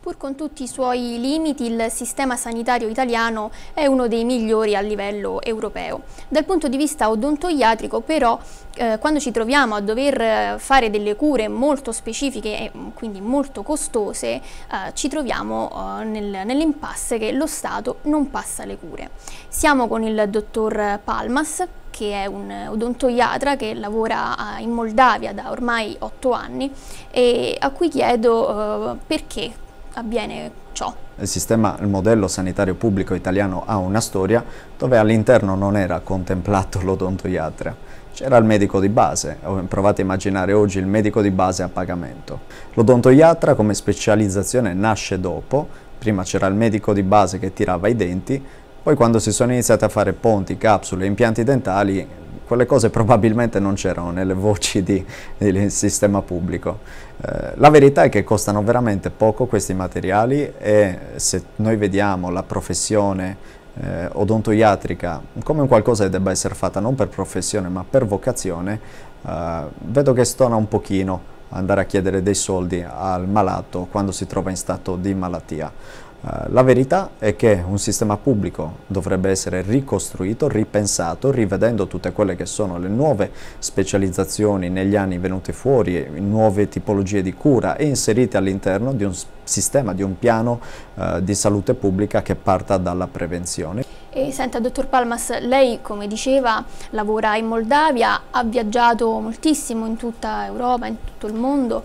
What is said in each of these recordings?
Pur con tutti i suoi limiti, il sistema sanitario italiano è uno dei migliori a livello europeo. Dal punto di vista odontoiatrico, però, eh, quando ci troviamo a dover eh, fare delle cure molto specifiche e mm, quindi molto costose, eh, ci troviamo eh, nel, nell'impasse che lo Stato non passa le cure. Siamo con il dottor Palmas, che è un odontoiatra che lavora eh, in Moldavia da ormai otto anni e a cui chiedo eh, perché avviene ciò. Il sistema, il modello sanitario pubblico italiano ha una storia dove all'interno non era contemplato l'odontoiatra. C'era il medico di base, provate a immaginare oggi il medico di base a pagamento. L'odontoiatra come specializzazione nasce dopo, prima c'era il medico di base che tirava i denti, poi quando si sono iniziati a fare ponti, capsule, e impianti dentali, quelle cose probabilmente non c'erano nelle voci di, del sistema pubblico. Eh, la verità è che costano veramente poco questi materiali e se noi vediamo la professione eh, odontoiatrica come qualcosa che debba essere fatta non per professione ma per vocazione, eh, vedo che stona un pochino andare a chiedere dei soldi al malato quando si trova in stato di malattia. Eh, la verità è che un sistema pubblico dovrebbe essere ricostruito, ripensato, rivedendo tutte quelle che sono le nuove specializzazioni negli anni venute fuori, nuove tipologie di cura e inserite all'interno di un sistema, di un piano eh, di salute pubblica che parta dalla prevenzione. E senta, dottor Palmas, lei come diceva lavora in Moldavia, ha viaggiato moltissimo in tutta Europa, in tutto il mondo.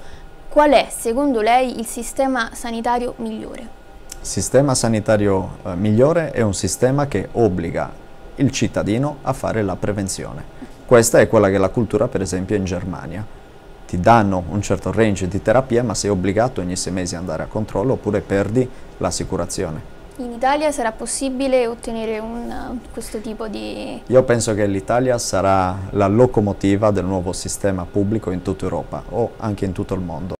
Qual è secondo lei il sistema sanitario migliore? sistema sanitario eh, migliore è un sistema che obbliga il cittadino a fare la prevenzione. Questa è quella che è la cultura per esempio in Germania. Ti danno un certo range di terapie ma sei obbligato ogni sei mesi ad andare a controllo oppure perdi l'assicurazione. In Italia sarà possibile ottenere un, eh, questo tipo di... Io penso che l'Italia sarà la locomotiva del nuovo sistema pubblico in tutta Europa o anche in tutto il mondo.